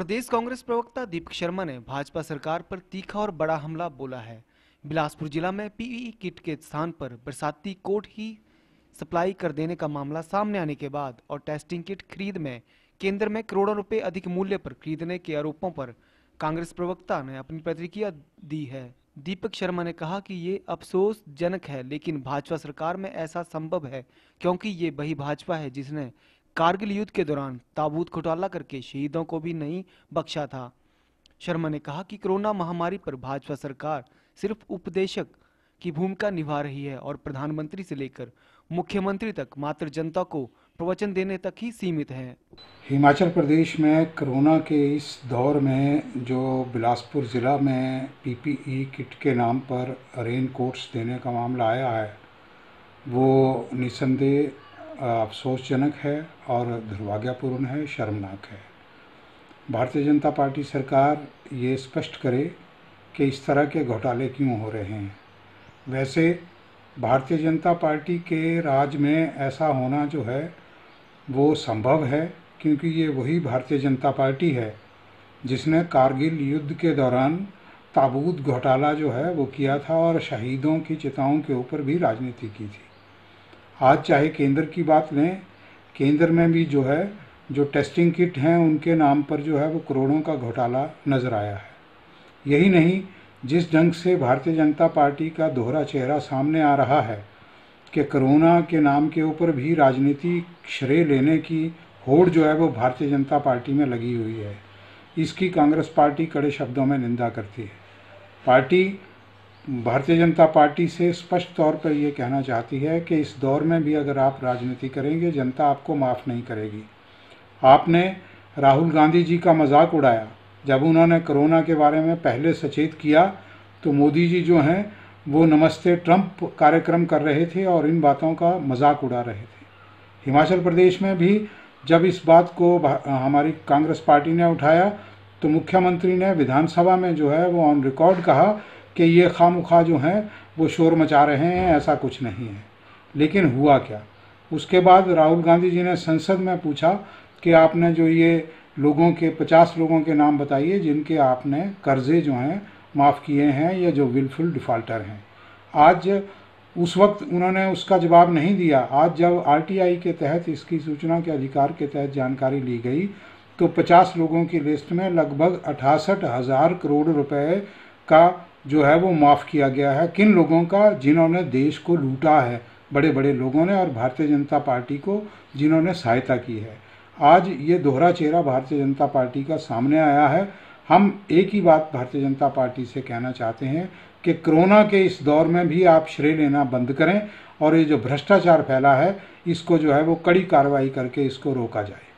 प्रदेश कांग्रेस प्रवक्ता दीपक शर्मा ने भाजपा सरकार पर तीखा और बड़ा हमला बोला है बिलासपुर जिला में पीवीई किट के स्थान पर बरसाती कोट ही सप्लाई कर देने का मामला सामने आने के बाद और टेस्टिंग किट खरीद में केंद्र में करोड़ों रुपए अधिक मूल्य पर खरीदने के आरोपों पर कांग्रेस प्रवक्ता ने अपनी प्रतिक्रिया दी है दीपक शर्मा ने कहा कि ये अफसोसजनक है लेकिन भाजपा सरकार में ऐसा संभव है क्योंकि ये वही भाजपा है जिसने कारगिल युद्ध के दौरान ताबूत घोटाला करके शहीदों को भी नहीं बख्शा था शर्मा ने कहा कि कोरोना महामारी पर भाजपा सरकार सिर्फ उपदेशक की भूमिका निभा रही है और प्रधानमंत्री से लेकर मुख्यमंत्री तक मात्र जनता को प्रवचन देने तक ही सीमित है हिमाचल प्रदेश में कोरोना के इस दौर में जो बिलासपुर ज़िला में पीपीई किट के नाम पर रेन कोट्स देने का मामला आया है वो निसंदेह अफसोसजनक है और दुर्भाग्यपूर्ण है शर्मनाक है भारतीय जनता पार्टी सरकार ये स्पष्ट करे कि इस तरह के घोटाले क्यों हो रहे हैं वैसे भारतीय जनता पार्टी के राज में ऐसा होना जो है वो संभव है क्योंकि ये वही भारतीय जनता पार्टी है जिसने कारगिल युद्ध के दौरान ताबूत घोटाला जो है वो किया था और शहीदों की चिताओं के ऊपर भी राजनीति की थी आज चाहे केंद्र की बात लें केंद्र में भी जो है जो टेस्टिंग किट हैं उनके नाम पर जो है वो करोड़ों का घोटाला नज़र आया है यही नहीं जिस ढंग से भारतीय जनता पार्टी का दोहरा चेहरा सामने आ रहा है कि कोरोना के नाम के ऊपर भी राजनीति श्रेय लेने की होड़ जो है वो भारतीय जनता पार्टी में लगी हुई है इसकी कांग्रेस पार्टी कड़े शब्दों में निंदा करती है पार्टी भारतीय जनता पार्टी से स्पष्ट तौर पर ये कहना चाहती है कि इस दौर में भी अगर आप राजनीति करेंगे जनता आपको माफ़ नहीं करेगी आपने राहुल गांधी जी का मजाक उड़ाया जब उन्होंने कोरोना के बारे में पहले सचेत किया तो मोदी जी जो हैं वो नमस्ते ट्रंप कार्यक्रम कर रहे थे और इन बातों का मजाक उड़ा रहे थे हिमाचल प्रदेश में भी जब इस बात को हमारी कांग्रेस पार्टी ने उठाया तो मुख्यमंत्री ने विधानसभा में जो है वो ऑन रिकॉर्ड कहा कि ये खाम खा जो हैं वो शोर मचा रहे हैं ऐसा कुछ नहीं है लेकिन हुआ क्या उसके बाद राहुल गांधी जी ने संसद में पूछा कि आपने जो ये लोगों के पचास लोगों के नाम बताइए जिनके आपने कर्जे जो हैं माफ़ किए हैं या जो विलफुल डिफ़ाल्टर हैं आज उस वक्त उन्होंने उसका जवाब नहीं दिया आज जब आर के तहत इसकी सूचना के अधिकार के तहत जानकारी ली गई तो 50 लोगों की लिस्ट में लगभग अठासठ हज़ार करोड़ रुपए का जो है वो माफ़ किया गया है किन लोगों का जिन्होंने देश को लूटा है बड़े बड़े लोगों ने और भारतीय जनता पार्टी को जिन्होंने सहायता की है आज ये दोहरा चेहरा भारतीय जनता पार्टी का सामने आया है हम एक ही बात भारतीय जनता पार्टी से कहना चाहते हैं कि कोरोना के इस दौर में भी आप श्रेय लेना बंद करें और ये जो भ्रष्टाचार फैला है इसको जो है वो कड़ी कार्रवाई करके इसको रोका जाए